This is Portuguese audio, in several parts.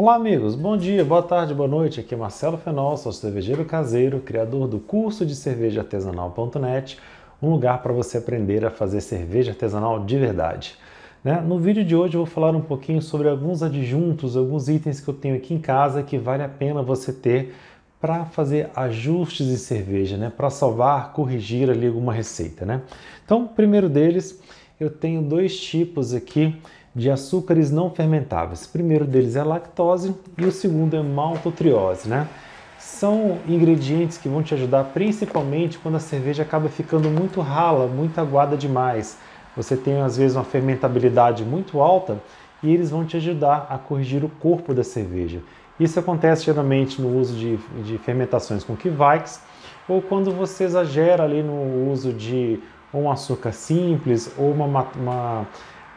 Olá, amigos. Bom dia, boa tarde, boa noite. Aqui é Marcelo Fenol, sou cervejeiro caseiro, criador do curso de cerveja artesanal.net, um lugar para você aprender a fazer cerveja artesanal de verdade. Né? No vídeo de hoje eu vou falar um pouquinho sobre alguns adjuntos, alguns itens que eu tenho aqui em casa que vale a pena você ter para fazer ajustes em cerveja, né? para salvar, corrigir ali alguma receita. Né? Então, primeiro deles, eu tenho dois tipos aqui de açúcares não fermentáveis. O primeiro deles é a lactose e o segundo é maltotriose, né? São ingredientes que vão te ajudar principalmente quando a cerveja acaba ficando muito rala, muito aguada demais. Você tem às vezes uma fermentabilidade muito alta e eles vão te ajudar a corrigir o corpo da cerveja. Isso acontece geralmente no uso de, de fermentações com Kvikes ou quando você exagera ali no uso de um açúcar simples ou uma, uma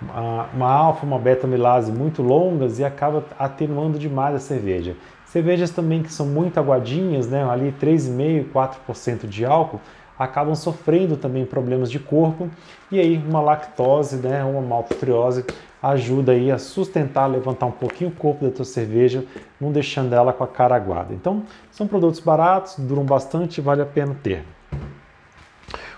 uma, uma alfa, uma beta milase muito longas e acaba atenuando demais a cerveja. Cervejas também que são muito aguadinhas, né, ali 3,5%, 4% de álcool, acabam sofrendo também problemas de corpo e aí uma lactose, né, uma maltotriose ajuda aí a sustentar, levantar um pouquinho o corpo da tua cerveja, não deixando ela com a cara aguada. Então, são produtos baratos, duram bastante, vale a pena ter.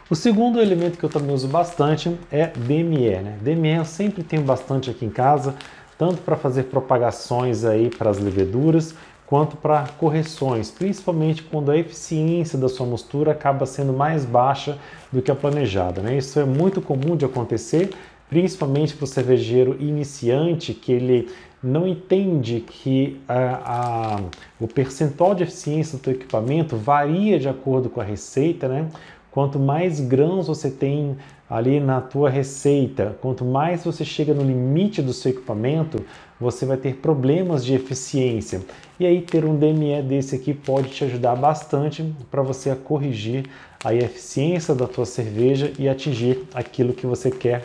O segundo elemento que eu também uso bastante é DME. Né? DME eu sempre tenho bastante aqui em casa, tanto para fazer propagações aí para as leveduras, quanto para correções, principalmente quando a eficiência da sua mistura acaba sendo mais baixa do que a planejada. Né? Isso é muito comum de acontecer, principalmente para o cervejeiro iniciante, que ele não entende que a, a, o percentual de eficiência do teu equipamento varia de acordo com a receita, né? Quanto mais grãos você tem ali na tua receita, quanto mais você chega no limite do seu equipamento, você vai ter problemas de eficiência. E aí ter um DME desse aqui pode te ajudar bastante para você a corrigir a eficiência da tua cerveja e atingir aquilo que você quer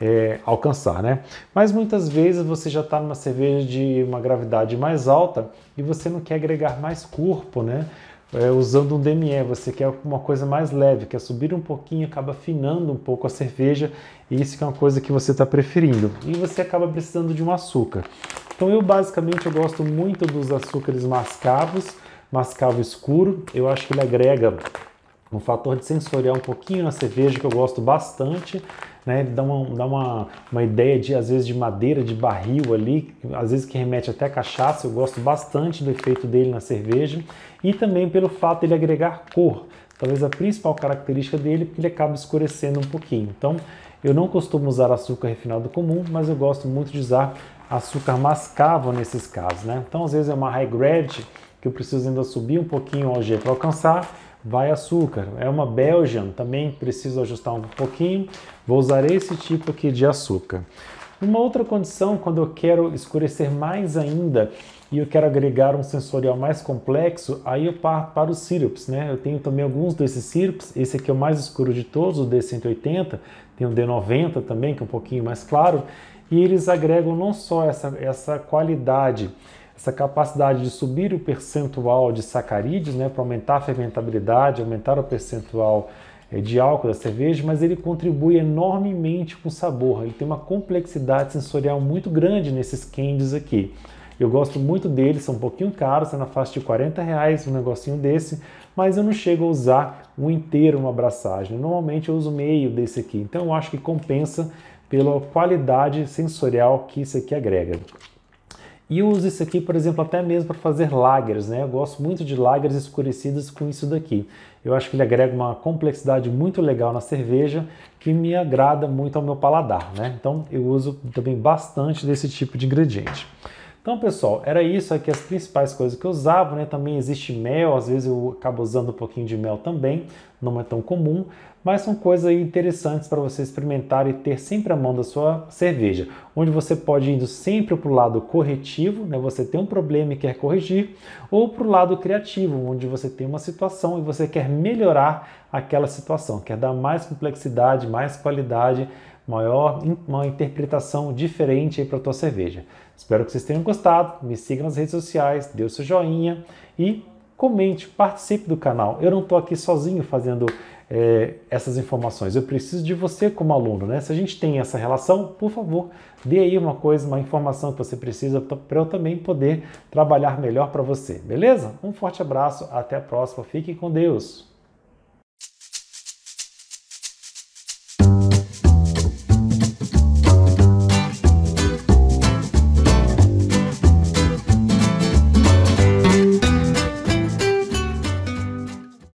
é, alcançar, né? Mas muitas vezes você já está numa cerveja de uma gravidade mais alta e você não quer agregar mais corpo, né? é, usando um DME, você quer uma coisa mais leve, quer subir um pouquinho, acaba afinando um pouco a cerveja, e isso é uma coisa que você está preferindo. E você acaba precisando de um açúcar. Então eu basicamente eu gosto muito dos açúcares mascavos, mascavo escuro, eu acho que ele agrega um fator de sensorial um pouquinho na cerveja que eu gosto bastante. Né, ele dá, uma, dá uma, uma ideia de, às vezes, de madeira, de barril ali, às vezes que remete até cachaça, eu gosto bastante do efeito dele na cerveja, e também pelo fato de ele agregar cor, talvez a principal característica dele, porque ele acaba escurecendo um pouquinho. Então, eu não costumo usar açúcar refinado comum, mas eu gosto muito de usar açúcar mascavo nesses casos, né? Então, às vezes é uma high grade que eu preciso ainda subir um pouquinho o OG para alcançar, vai açúcar. É uma Belgian, também preciso ajustar um pouquinho. Vou usar esse tipo aqui de açúcar. Uma outra condição, quando eu quero escurecer mais ainda e eu quero agregar um sensorial mais complexo, aí eu parto para os sírups, né? Eu tenho também alguns desses sírups, esse aqui é o mais escuro de todos, o D180, tem o D90 também, que é um pouquinho mais claro, e eles agregam não só essa, essa qualidade, essa capacidade de subir o percentual de sacarídeos, né, para aumentar a fermentabilidade, aumentar o percentual eh, de álcool da cerveja, mas ele contribui enormemente com o sabor. Ele tem uma complexidade sensorial muito grande nesses candies aqui. Eu gosto muito deles, são um pouquinho caros, tá na faixa de 40 reais um negocinho desse, mas eu não chego a usar um inteiro uma abraçagem. Normalmente eu uso meio desse aqui, então eu acho que compensa pela qualidade sensorial que isso aqui agrega. E uso isso aqui, por exemplo, até mesmo para fazer lagers, né? Eu gosto muito de lagers escurecidas com isso daqui. Eu acho que ele agrega uma complexidade muito legal na cerveja que me agrada muito ao meu paladar, né? Então eu uso também bastante desse tipo de ingrediente. Então, pessoal, era isso aqui as principais coisas que eu usava, né? Também existe mel, às vezes eu acabo usando um pouquinho de mel também, não é tão comum, mas são coisas interessantes para você experimentar e ter sempre à mão da sua cerveja, onde você pode ir sempre para o lado corretivo, né? você tem um problema e quer corrigir, ou para o lado criativo, onde você tem uma situação e você quer melhorar aquela situação, quer dar mais complexidade, mais qualidade, maior, uma interpretação diferente para a tua cerveja. Espero que vocês tenham gostado, me siga nas redes sociais, dê o seu joinha e comente, participe do canal. Eu não estou aqui sozinho fazendo é, essas informações. Eu preciso de você como aluno, né? Se a gente tem essa relação, por favor, dê aí uma coisa, uma informação que você precisa para eu também poder trabalhar melhor para você, beleza? Um forte abraço, até a próxima, fique com Deus!